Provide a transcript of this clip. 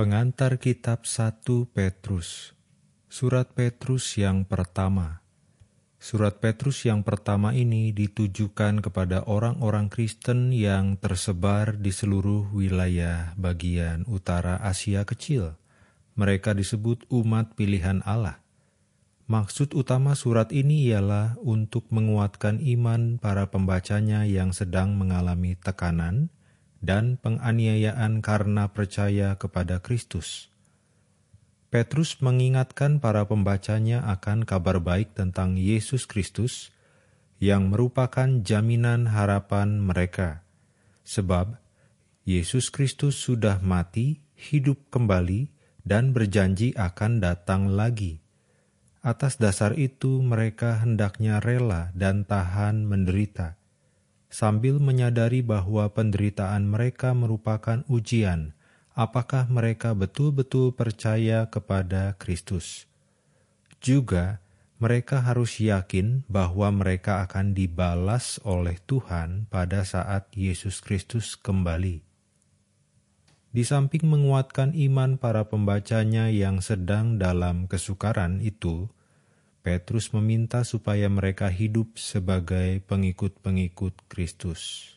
Pengantar Kitab 1 Petrus Surat Petrus yang pertama Surat Petrus yang pertama ini ditujukan kepada orang-orang Kristen yang tersebar di seluruh wilayah bagian utara Asia Kecil. Mereka disebut umat pilihan Allah. Maksud utama surat ini ialah untuk menguatkan iman para pembacanya yang sedang mengalami tekanan, dan penganiayaan karena percaya kepada Kristus. Petrus mengingatkan para pembacanya akan kabar baik tentang Yesus Kristus, yang merupakan jaminan harapan mereka, sebab Yesus Kristus sudah mati, hidup kembali, dan berjanji akan datang lagi. Atas dasar itu, mereka hendaknya rela dan tahan menderita sambil menyadari bahwa penderitaan mereka merupakan ujian, apakah mereka betul-betul percaya kepada Kristus. Juga, mereka harus yakin bahwa mereka akan dibalas oleh Tuhan pada saat Yesus Kristus kembali. Di samping menguatkan iman para pembacanya yang sedang dalam kesukaran itu, Petrus meminta supaya mereka hidup sebagai pengikut-pengikut Kristus.